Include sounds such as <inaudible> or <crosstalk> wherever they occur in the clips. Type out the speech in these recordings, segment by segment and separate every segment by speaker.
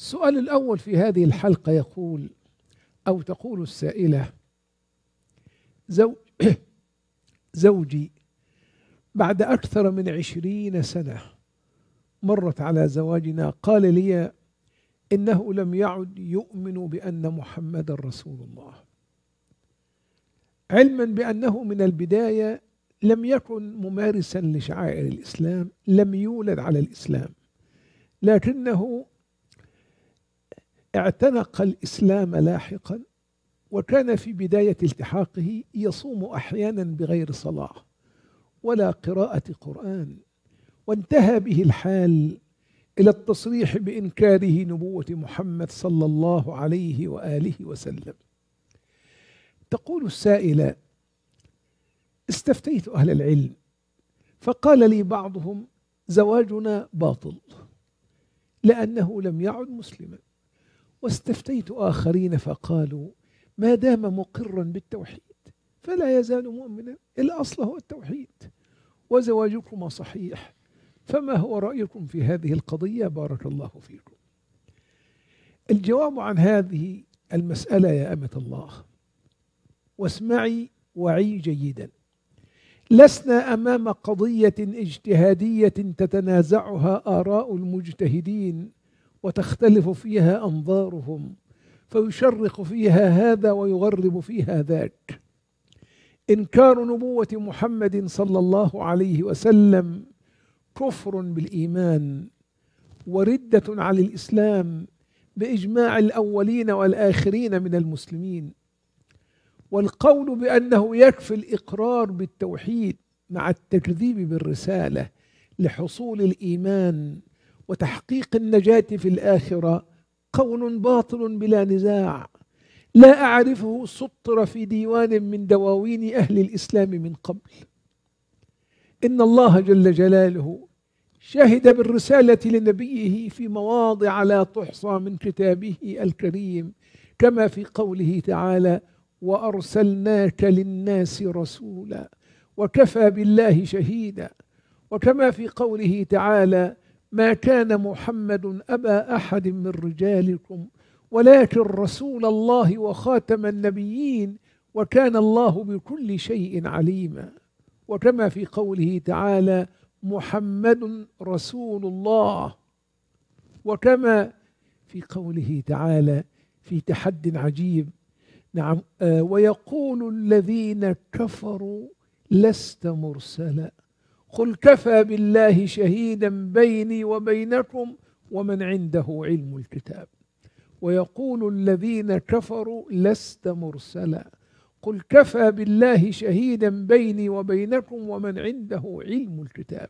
Speaker 1: السؤال الأول في هذه الحلقة يقول أو تقول السائلة زوج <clears throat> زوجي بعد أكثر من عشرين سنة مرت على زواجنا قال لي إنه لم يعد يؤمن بأن محمد رسول الله علما بأنه من البداية لم يكن ممارسا لشعائر الإسلام لم يولد على الإسلام لكنه اعتنق الإسلام لاحقا وكان في بداية التحاقه يصوم أحيانا بغير صلاة ولا قراءة قرآن وانتهى به الحال إلى التصريح بإنكاره نبوة محمد صلى الله عليه وآله وسلم تقول السائلة استفتيت أهل العلم فقال لي بعضهم زواجنا باطل لأنه لم يعد مسلماً واستفتيت آخرين فقالوا ما دام مقرا بالتوحيد فلا يزال مؤمنا الأصل هو التوحيد وزواجكما صحيح فما هو رأيكم في هذه القضية بارك الله فيكم الجواب عن هذه المسألة يا أمة الله واسمعي وعي جيدا لسنا أمام قضية اجتهادية تتنازعها آراء المجتهدين وتختلف فيها أنظارهم فيشرق فيها هذا ويغرب فيها ذاك إنكار نبوة محمد صلى الله عليه وسلم كفر بالإيمان وردة على الإسلام بإجماع الأولين والآخرين من المسلمين والقول بأنه يكفي الإقرار بالتوحيد مع التكذيب بالرسالة لحصول الإيمان وتحقيق النجاة في الآخرة قول باطل بلا نزاع لا أعرفه سطر في ديوان من دواوين أهل الإسلام من قبل إن الله جل جلاله شهد بالرسالة لنبيه في مواضع لا تحصى من كتابه الكريم كما في قوله تعالى وأرسلناك للناس رسولا وكفى بالله شهيدا وكما في قوله تعالى ما كان محمد أبا أحد من رجالكم ولكن رسول الله وخاتم النبيين وكان الله بكل شيء عليما وكما في قوله تعالى محمد رسول الله وكما في قوله تعالى في تحد عجيب نعم آه، ويقول الذين كفروا لست مرسلا قل كفى بالله شهيدا بيني وبينكم ومن عنده علم الكتاب ويقول الذين كفروا لست مرسلا قل كفى بالله شهيدا بيني وبينكم ومن عنده علم الكتاب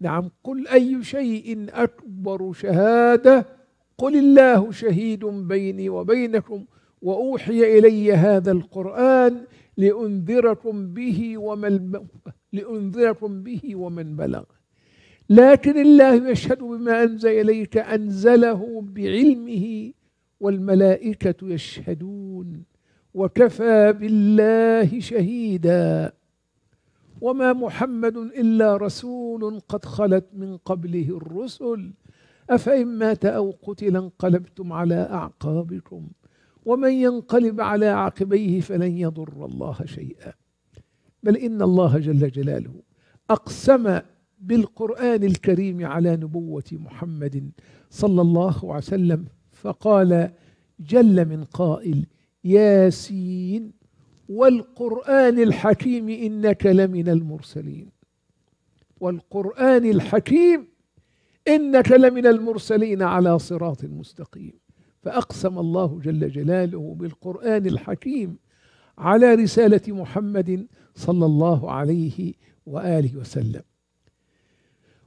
Speaker 1: نعم قل أي شيء أكبر شهادة قل الله شهيد بيني وبينكم وأوحي إلي هذا القرآن لأنذركم به وما لأنذركم به ومن بلغ لكن الله يشهد بما أنزل إليك أنزله بعلمه والملائكة يشهدون وكفى بالله شهيدا وما محمد إلا رسول قد خلت من قبله الرسل أفإن مات أو قتل انقلبتم على أعقابكم ومن ينقلب على عقبيه فلن يضر الله شيئا بل إن الله جل جلاله أقسم بالقرآن الكريم على نبوة محمد صلى الله عليه وسلم فقال جل من قائل ياسين والقرآن الحكيم إنك لمن المرسلين والقرآن الحكيم إنك لمن المرسلين على صراط مستقيم فأقسم الله جل جلاله بالقرآن الحكيم على رسالة محمد صلى الله عليه وآله وسلم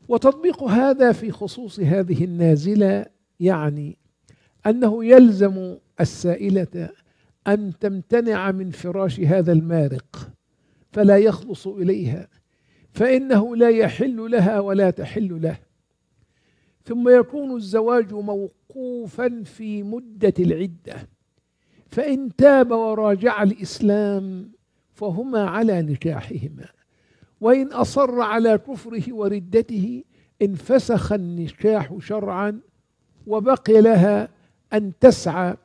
Speaker 1: وتطبيق هذا في خصوص هذه النازلة يعني أنه يلزم السائلة أن تمتنع من فراش هذا المارق فلا يخلص إليها فإنه لا يحل لها ولا تحل له ثم يكون الزواج موقوفا في مدة العدة فإن تاب وراجع الإسلام فهما على نكاحهما وإن أصر على كفره وردته انفسخ النكاح شرعا وبقي لها أن تسعى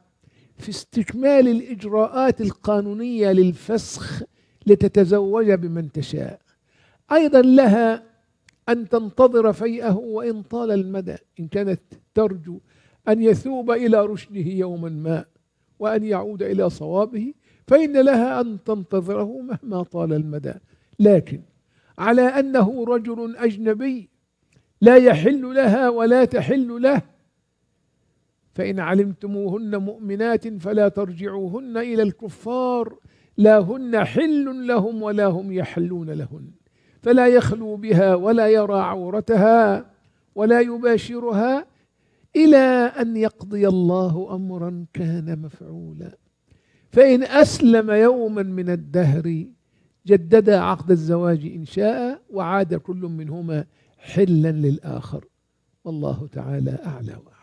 Speaker 1: في استكمال الإجراءات القانونية للفسخ لتتزوج بمن تشاء أيضا لها أن تنتظر فيئه وإن طال المدى إن كانت ترجو أن يثوب إلى رشده يوما ما وأن يعود إلى صوابه فإن لها أن تنتظره مهما طال المدى لكن على أنه رجل أجنبي لا يحل لها ولا تحل له فإن علمتموهن مؤمنات فلا ترجعوهن إلى الكفار لا هن حل لهم ولا هم يحلون لهن فلا يخلو بها ولا يرى عورتها ولا يباشرها إلى أن يقضي الله أمرا كان مفعولا فإن أسلم يوما من الدهر جدد عقد الزواج إن شاء وعاد كل منهما حلا للآخر والله تعالى أعلى وأعلى